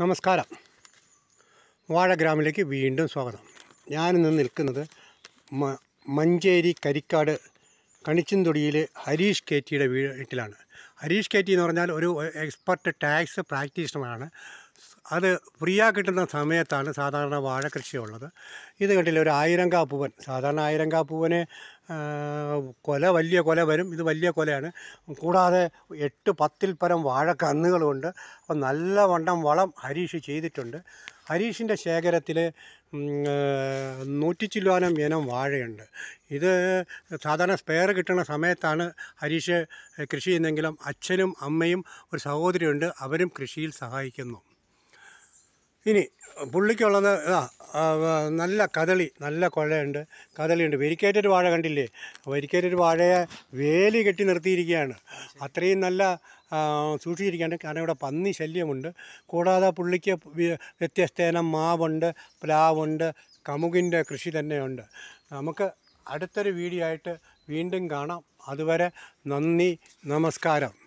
നമസ്കാരം വാഴഗ്രാമിലേക്ക് വീണ്ടും സ്വാഗതം ഞാനിന്ന് നിൽക്കുന്നത് മ മഞ്ചേരി കരിക്കാട് കണിച്ചൻതൊടിയിലെ ഹരീഷ് കെ ടിയുടെ വീട്ടിലാണ് ഹരീഷ് കെ ടി എന്ന് പറഞ്ഞാൽ ഒരു എക്സ്പെർട്ട് ടാക്സ് പ്രാക്ടീഷണറാണ് അത് ഫ്രീയാ കിട്ടുന്ന സമയത്താണ് സാധാരണ വാഴ കൃഷിയുള്ളത് ഇത് കണ്ടില്ലേ ഒരു ആയിരം കാപ്പൂവൻ സാധാരണ ആയിരം കാപ്പൂവനെ കൊല വലിയ കൊല വരും ഇത് വലിയ കൊലയാണ് കൂടാതെ എട്ട് പത്തിൽ പരം കന്നുകളുണ്ട് അപ്പം നല്ല വണ്ണം വളം ഹരീഷ് ചെയ്തിട്ടുണ്ട് ഹരീഷിൻ്റെ ശേഖരത്തിൽ നൂറ്റി ചില്ലുവാനം ഇനം വാഴയുണ്ട് ഇത് സാധാരണ സ്പെയർ കിട്ടുന്ന സമയത്താണ് ഹരീഷ് കൃഷി ചെയ്യുന്നെങ്കിലും അച്ഛനും അമ്മയും ഒരു സഹോദരിയുണ്ട് അവരും കൃഷിയിൽ സഹായിക്കുന്നു ഇനി പുള്ളിക്കുള്ളത് ഇതാ നല്ല കദളി നല്ല കൊലയുണ്ട് കദളിയുണ്ട് വെരിക്കേറ്റൊരു വാഴ കണ്ടില്ലേ വെരിക്കേറ്റൊരു വാഴയെ വേലി കെട്ടി നിർത്തിയിരിക്കുകയാണ് അത്രയും നല്ല സൂക്ഷിച്ചിരിക്കുകയാണ് കാരണം ഇവിടെ പന്നി ശല്യമുണ്ട് കൂടാതെ പുള്ളിക്ക് വ്യത്യസ്തേനം മാവുണ്ട് പ്ലാവുണ്ട് കമുകിൻ്റെ കൃഷി തന്നെയുണ്ട് നമുക്ക് അടുത്തൊരു വീഡിയോ ആയിട്ട് വീണ്ടും കാണാം അതുവരെ നന്ദി നമസ്കാരം